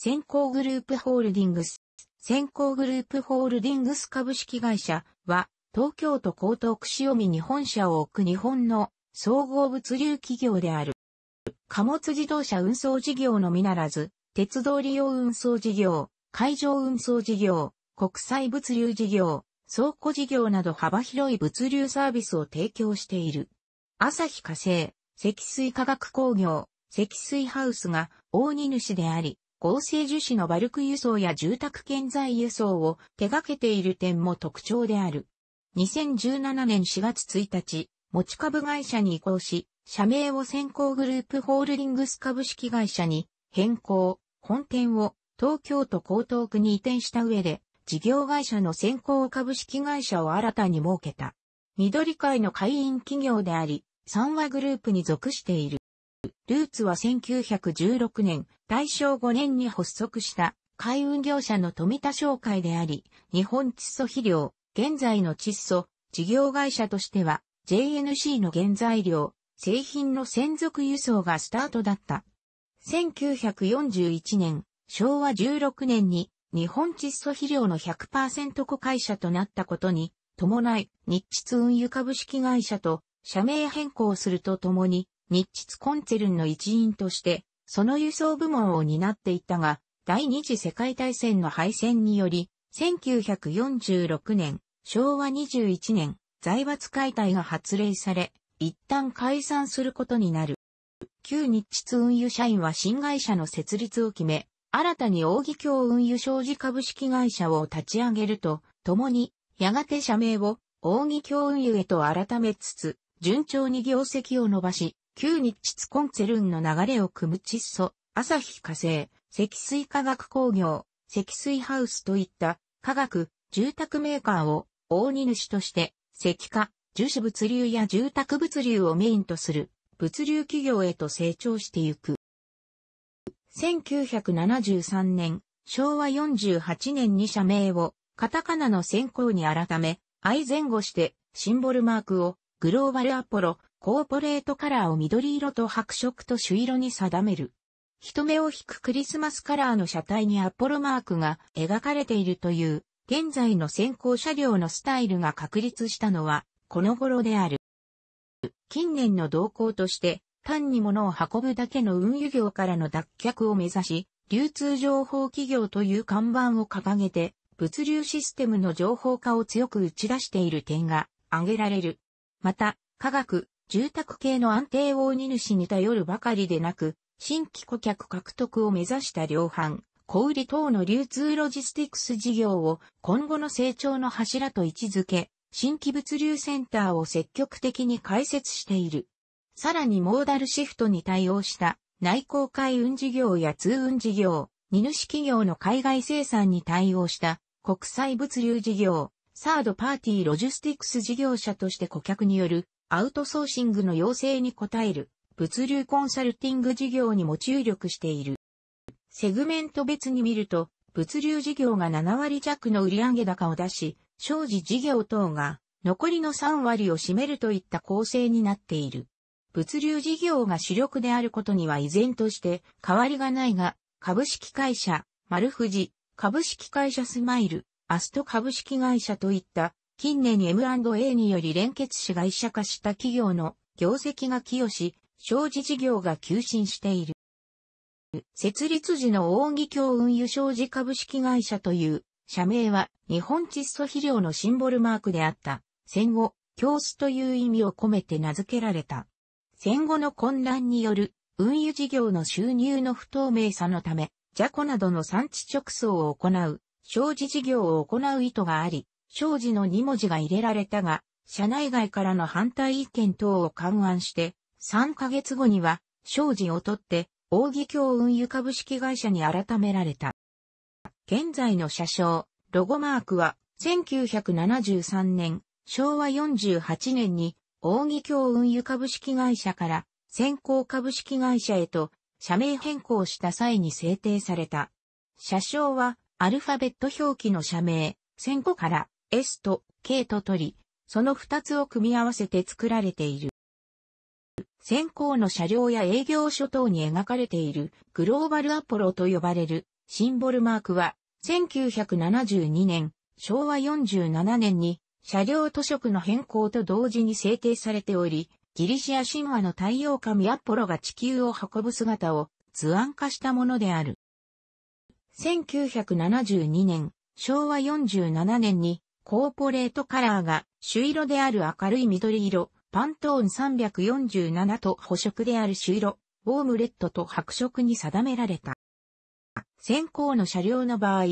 先行グループホールディングス。先行グループホールディングス株式会社は、東京都江東区潮見に本社を置く日本の総合物流企業である。貨物自動車運送事業のみならず、鉄道利用運送事業、海上運送事業、国際物流事業、倉庫事業など幅広い物流サービスを提供している。朝日化成、積水化学工業、積水ハウスが大荷主であり、合成樹脂のバルク輸送や住宅建材輸送を手掛けている点も特徴である。2017年4月1日、持ち株会社に移行し、社名を先行グループホールディングス株式会社に変更、本店を東京都江東区に移転した上で、事業会社の先行株式会社を新たに設けた。緑会の会員企業であり、三和グループに属している。ルーツは1916年、大正5年に発足した海運業者の富田商会であり、日本窒素肥料、現在の窒素、事業会社としては JNC の原材料、製品の専属輸送がスタートだった。1941年、昭和16年に日本窒素肥料の100%子会社となったことに伴い、日窒運輸株式会社と社名変更するとともに、日秩コンツェルンの一員として、その輸送部門を担っていたが、第二次世界大戦の敗戦により、1946年、昭和21年、財閥解体が発令され、一旦解散することになる。旧日秩運輸社員は新会社の設立を決め、新たに大義協運輸商事株式会社を立ち上げると、共に、やがて社名を大義協運輸へと改めつつ、順調に業績を伸ばし、旧日秩コンツェルンの流れを組む窒素、朝日火星、積水化学工業、積水ハウスといった化学、住宅メーカーを大荷主として、石化、樹脂物流や住宅物流をメインとする物流企業へと成長してゆく。1973年、昭和48年に社名をカタカナの先行に改め、愛前後してシンボルマークをグローバルアポロコーポレートカラーを緑色と白色と朱色に定める。人目を引くクリスマスカラーの車体にアポロマークが描かれているという、現在の先行車両のスタイルが確立したのは、この頃である。近年の動向として、単に物を運ぶだけの運輸業からの脱却を目指し、流通情報企業という看板を掲げて、物流システムの情報化を強く打ち出している点が挙げられる。また、科学、住宅系の安定を荷主に頼るばかりでなく、新規顧客獲得を目指した量販、小売等の流通ロジスティクス事業を今後の成長の柱と位置づけ、新規物流センターを積極的に開設している。さらにモーダルシフトに対応した内航海運事業や通運事業、荷主企業の海外生産に対応した国際物流事業、サードパーティーロジスティクス事業者として顧客によるアウトソーシングの要請に応える物流コンサルティング事業にも注力している。セグメント別に見ると、物流事業が7割弱の売上高を出し、商事事業等が残りの3割を占めるといった構成になっている。物流事業が主力であることには依然として変わりがないが、株式会社、丸富士、株式会社スマイル、アスト株式会社といった近年 M&A により連結し会社化した企業の業績が寄与し、商事事業が急進している。設立時の大木京運輸商事株式会社という社名は日本窒素肥料のシンボルマークであった戦後、教室という意味を込めて名付けられた。戦後の混乱による運輸事業の収入の不透明さのため、ジャコなどの産地直送を行う、商事事業を行う意図があり、生児の2文字が入れられたが、社内外からの反対意見等を勘案して、3ヶ月後には、生児を取って、扇橋運輸株式会社に改められた。現在の車掌、ロゴマークは、1973年、昭和48年に、扇橋運輸株式会社から、先行株式会社へと、社名変更した際に制定された。社掌は、アルファベット表記の社名、先行から、S と K と取り、その二つを組み合わせて作られている。先行の車両や営業所等に描かれているグローバルアポロと呼ばれるシンボルマークは1972年、昭和47年に車両図色の変更と同時に制定されており、ギリシア神話の太陽神アポロが地球を運ぶ姿を図案化したものである。1972年、昭和47年にコーポレートカラーが朱色である明るい緑色、パントーン347と補色である朱色、ウォームレッドと白色に定められた。先行の車両の場合、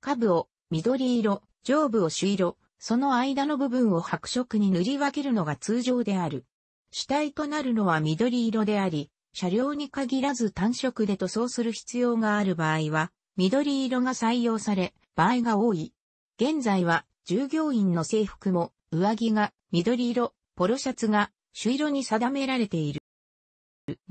下部を緑色、上部を朱色、その間の部分を白色に塗り分けるのが通常である。主体となるのは緑色であり、車両に限らず単色で塗装する必要がある場合は、緑色が採用され、場合が多い。現在は従業員の制服も、上着が緑色、ポロシャツが朱色に定められている。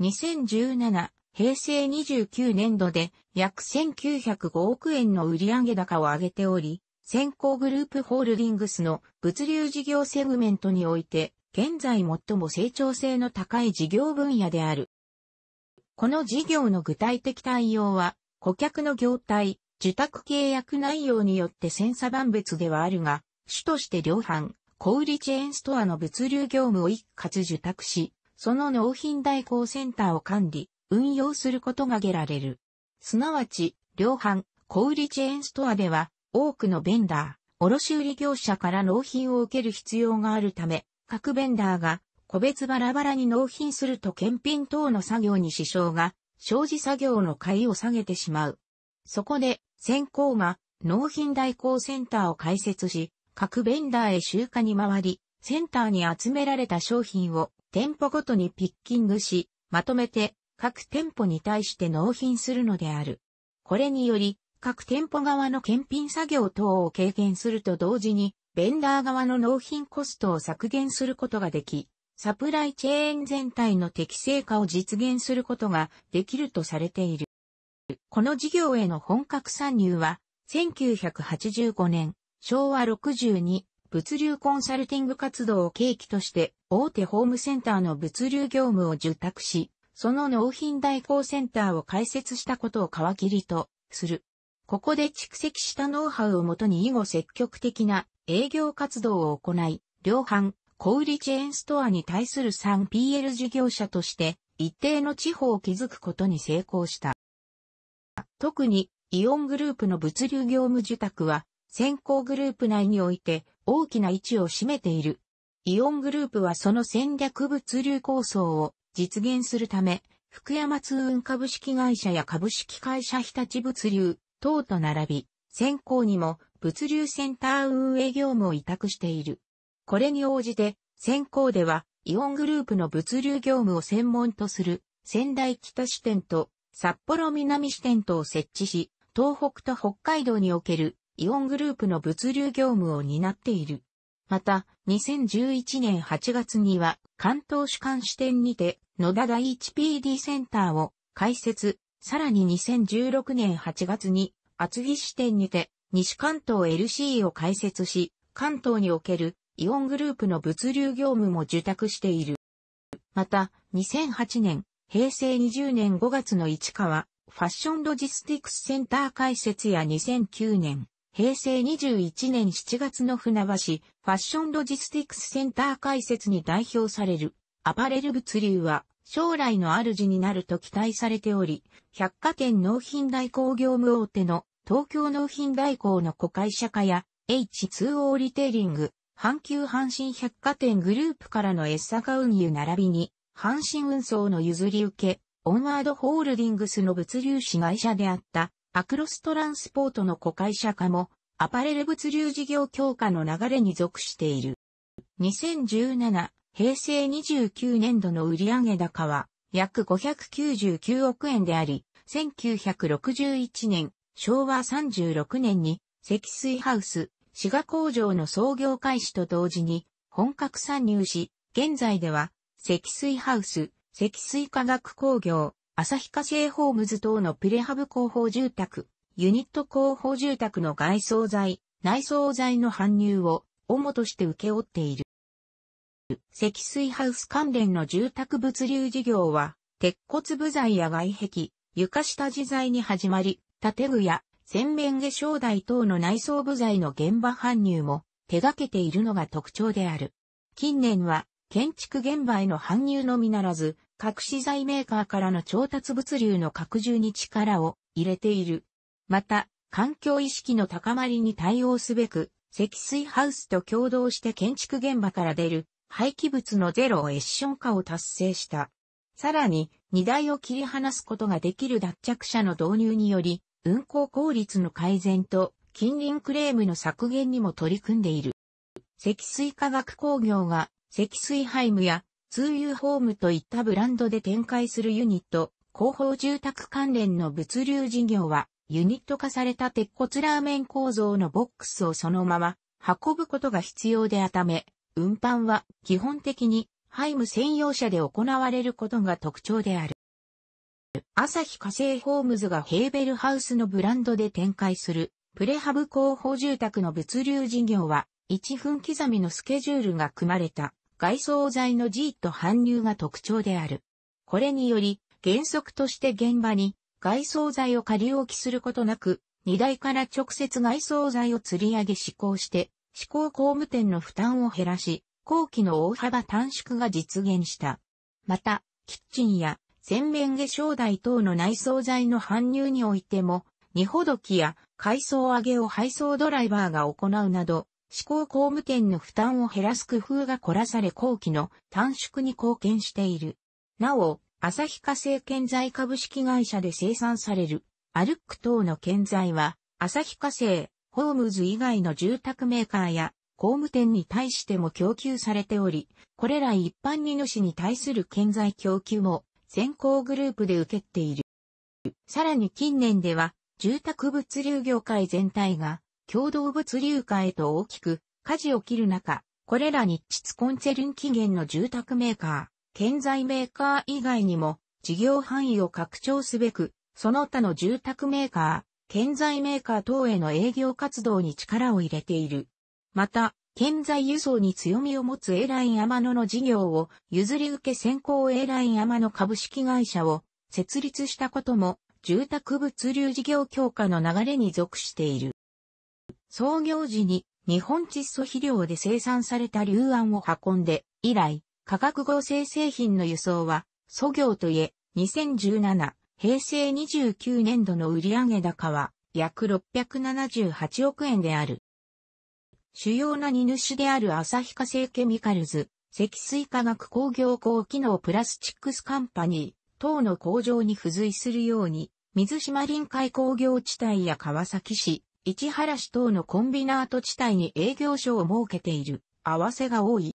2017、平成29年度で約1905億円の売上高を上げており、先行グループホールディングスの物流事業セグメントにおいて、現在最も成長性の高い事業分野である。この事業の具体的対応は、顧客の業態、受託契約内容によって千差万別ではあるが、主として量販、小売チェーンストアの物流業務を一括受託し、その納品代行センターを管理、運用することが挙げられる。すなわち、量販、小売チェーンストアでは、多くのベンダー、卸売業者から納品を受ける必要があるため、各ベンダーが個別バラバラに納品すると検品等の作業に支障が生じ作業の買いを下げてしまう。そこで、先行が納品代行センターを開設し、各ベンダーへ集荷に回り、センターに集められた商品を店舗ごとにピッキングし、まとめて各店舗に対して納品するのである。これにより、各店舗側の検品作業等を軽減すると同時に、ベンダー側の納品コストを削減することができ、サプライチェーン全体の適正化を実現することができるとされている。この事業への本格参入は、1985年、昭和62、物流コンサルティング活動を契機として、大手ホームセンターの物流業務を受託し、その納品代行センターを開設したことを皮切りとする。ここで蓄積したノウハウをもとに以後積極的な営業活動を行い、量販、小売チェーンストアに対する 3PL 事業者として一定の地方を築くことに成功した。特にイオングループの物流業務受託は先行グループ内において大きな位置を占めている。イオングループはその戦略物流構想を実現するため、福山通運株式会社や株式会社日立物流等と並び、先行にも物流センター運営業務を委託している。これに応じて、先行ではイオングループの物流業務を専門とする仙台北支店と札幌南支店と設置し、東北と北海道におけるイオングループの物流業務を担っている。また、2011年8月には関東主管支店にて野田第一 PD センターを開設、さらに2016年8月に厚木支店にて西関東 LC を開設し、関東におけるイオングループの物流業務も受託している。また、2008年平成20年5月の市川、ファッションロジスティクスセンター開設や2009年、平成21年7月の船橋、ファッションロジスティクスセンター開設に代表される、アパレル物流は、将来の主になると期待されており、百貨店納品代行業務大手の東京納品代行の子会社化や H2O リテイリング、阪急阪神百貨店グループからのエッサ化運輸並びに阪神運送の譲り受け、オンワードホールディングスの物流子会社であった、アクロストランスポートの子会社化も、アパレル物流事業強化の流れに属している。2017、平成29年度の売上高は、約599億円であり、1961年、昭和36年に、積水ハウス、滋賀工場の創業開始と同時に、本格参入し、現在では、積水ハウス、積水化学工業、旭化成ホームズ等のプレハブ広報住宅、ユニット広報住宅の外装材、内装材の搬入を主として受け負っている。積水ハウス関連の住宅物流事業は、鉄骨部材や外壁、床下地材に始まり、建具や洗面化粧台等の内装部材の現場搬入も手掛けているのが特徴である。近年は建築現場への搬入のみならず、各資材メーカーからの調達物流の拡充に力を入れている。また、環境意識の高まりに対応すべく、積水ハウスと共同して建築現場から出る廃棄物のゼロエッション化を達成した。さらに、荷台を切り離すことができる脱着車の導入により、運行効率の改善と近隣クレームの削減にも取り組んでいる。積水化学工業が積水ハイムや通遊ホームといったブランドで展開するユニット、広報住宅関連の物流事業は、ユニット化された鉄骨ラーメン構造のボックスをそのまま運ぶことが必要であため、運搬は基本的にハイム専用車で行われることが特徴である。朝日火星ホームズがヘーベルハウスのブランドで展開するプレハブ広報住宅の物流事業は1分刻みのスケジュールが組まれた外装材の G と搬入が特徴である。これにより、原則として現場に外装材を仮置きすることなく、荷台から直接外装材を吊り上げ施行して、施行工務店の負担を減らし、工期の大幅短縮が実現した。また、キッチンや洗面化粧台等の内装材の搬入においても、荷ほどきや海藻上げを配送ドライバーが行うなど、思考工務店の負担を減らす工夫が凝らされ後期の短縮に貢献している。なお、旭化成建材株式会社で生産されるアルック等の建材は、旭化成、ホームズ以外の住宅メーカーや工務店に対しても供給されており、これら一般荷主に対する建材供給も先行グループで受けている。さらに近年では、住宅物流業界全体が共同物流化へと大きく、舵を切る中、これら日秩コンツェルン起源の住宅メーカー、建材メーカー以外にも、事業範囲を拡張すべく、その他の住宅メーカー、建材メーカー等への営業活動に力を入れている。また、建材輸送に強みを持つエラインマ野の事業を譲り受け先行エラインマ野株式会社を設立したことも住宅物流事業強化の流れに属している。創業時に日本窒素肥料で生産された硫安を運んで、以来、化学合成製品の輸送は、創業といえ、2017、平成29年度の売上高は、約678億円である。主要な荷主である旭化成ケミカルズ、積水化学工業高機能プラスチックスカンパニー等の工場に付随するように、水島臨海工業地帯や川崎市、市原市等のコンビナート地帯に営業所を設けている合わせが多い。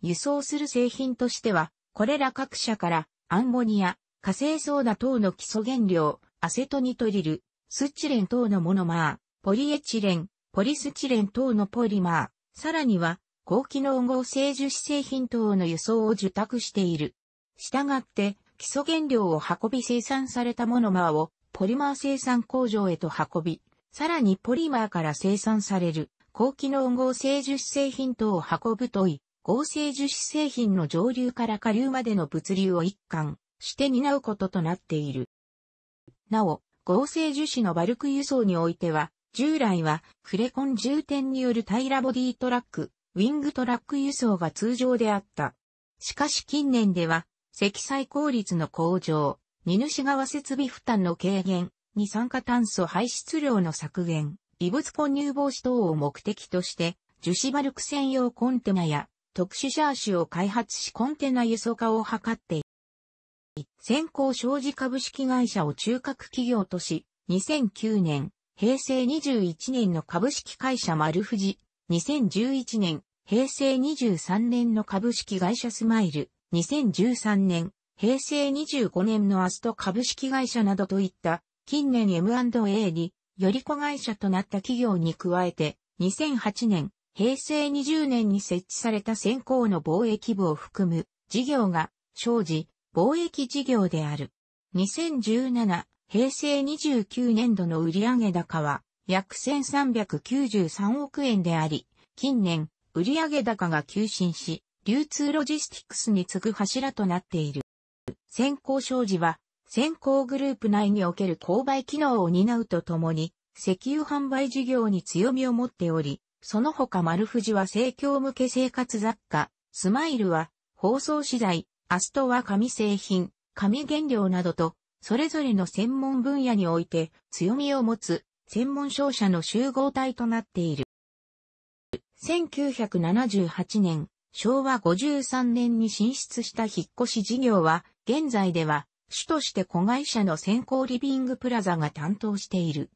輸送する製品としては、これら各社からアンモニア、火星ソーダ等の基礎原料、アセトニトリル、スチレン等のモノマー、ポリエチレン、ポリスチレン等のポリマー、さらには高機能合成樹脂製品等の輸送を受託している。したがって、基礎原料を運び生産されたモノマーをポリマー生産工場へと運び、さらにポリマーから生産される高機能合成樹脂製品等を運ぶとい、合成樹脂製品の上流から下流までの物流を一貫して担うこととなっている。なお、合成樹脂のバルク輸送においては、従来はフレコン充填による平らボディトラック、ウィングトラック輸送が通常であった。しかし近年では、積載効率の向上、荷主側設備負担の軽減、二酸化炭素排出量の削減、異物混入防止等を目的として、樹脂バルク専用コンテナや特殊シャーシを開発しコンテナ輸送化を図って先行商事株式会社を中核企業とし、2009年、平成21年の株式会社丸富士、2011年、平成23年の株式会社スマイル、2013年、平成25年のアスト株式会社などといった近年 M&A により子会社となった企業に加えて、2008年、平成20年に設置された先行の貿易部を含む事業が、生じ、貿易事業である。2017、平成29年度の売上高は、約1393億円であり、近年、売上高が急進し、流通ロジスティクスに次ぐ柱となっている。先行生じは、先行グループ内における購買機能を担うとともに、石油販売事業に強みを持っており、その他丸藤は生協向け生活雑貨、スマイルは包装資材、アストは紙製品、紙原料などと、それぞれの専門分野において強みを持つ専門商社の集合体となっている。1978年、昭和53年に進出した引っ越し事業は、現在では主として子会社の先行リビングプラザが担当している。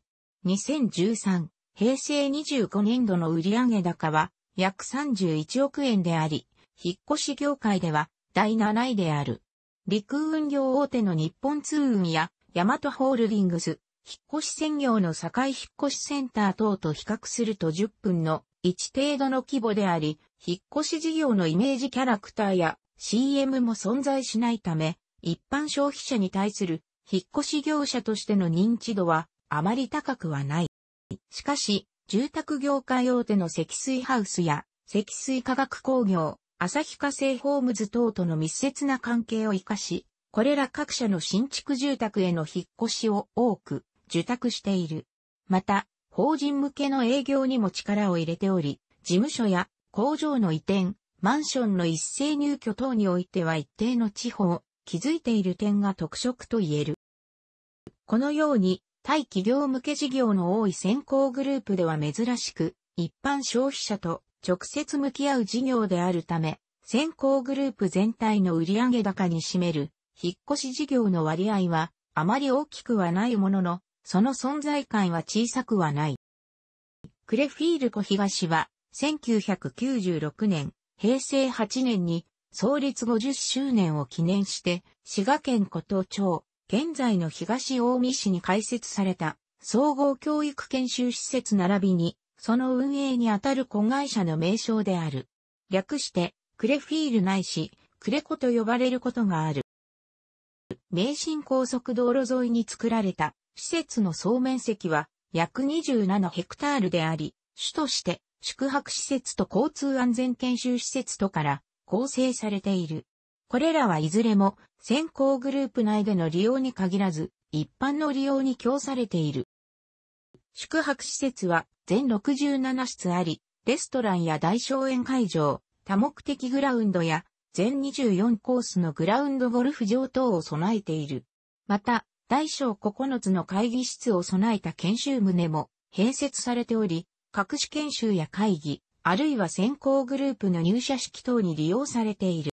2013、平成25年度の売上高は約31億円であり、引っ越し業界では第7位である。陸運業大手の日本通運やヤマトホールディングス、引っ越し専業の境引っ越しセンター等と比較すると10分の1程度の規模であり、引っ越し事業のイメージキャラクターや CM も存在しないため、一般消費者に対する引っ越し業者としての認知度はあまり高くはない。しかし、住宅業界大手の積水ハウスや積水化学工業、旭化成ホームズ等との密接な関係を活かし、これら各社の新築住宅への引っ越しを多く受託している。また、法人向けの営業にも力を入れており、事務所や工場の移転、マンションの一斉入居等においては一定の地方、気づいている点が特色と言える。このように、対企業向け事業の多い先行グループでは珍しく、一般消費者と直接向き合う事業であるため、先行グループ全体の売上高に占める、引っ越し事業の割合は、あまり大きくはないものの、その存在感は小さくはない。クレフィールコ東は、1996年、平成8年に創立50周年を記念して、滋賀県古東町、現在の東大見市に開設された総合教育研修施設並びに、その運営にあたる子会社の名称である。略して、クレフィールないし、クレコと呼ばれることがある。名神高速道路沿いに作られた施設の総面積は約27ヘクタールであり、主として宿泊施設と交通安全研修施設とから構成されている。これらはいずれも先行グループ内での利用に限らず、一般の利用に供されている。宿泊施設は全67室あり、レストランや大小園会場、多目的グラウンドや全24コースのグラウンドゴルフ場等を備えている。また、大小9つの会議室を備えた研修棟も併設されており、各種研修や会議、あるいは先行グループの入社式等に利用されている。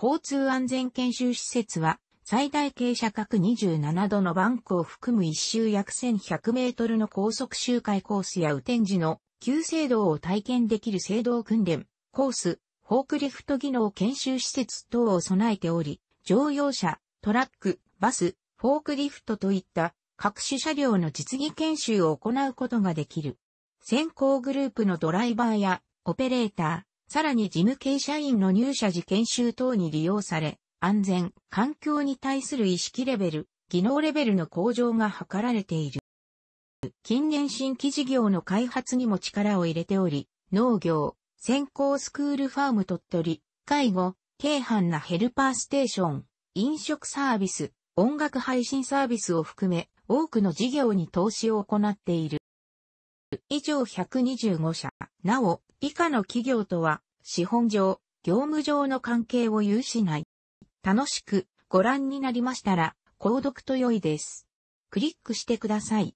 交通安全研修施設は、最大傾斜角27度のバンクを含む一周約1100メートルの高速周回コースや雨天時の急制動を体験できる制動訓練、コース、フォークリフト技能研修施設等を備えており、乗用車、トラック、バス、フォークリフトといった各種車両の実技研修を行うことができる。先行グループのドライバーやオペレーター、さらに事務系社員の入社時研修等に利用され、安全、環境に対する意識レベル、技能レベルの向上が図られている。近年新規事業の開発にも力を入れており、農業、先行スクールファーム鳥取、介護、軽犯なヘルパーステーション、飲食サービス、音楽配信サービスを含め、多くの事業に投資を行っている。以上125社。なお、以下の企業とは、資本上、業務上の関係を有しない。楽しくご覧になりましたら、購読と良いです。クリックしてください。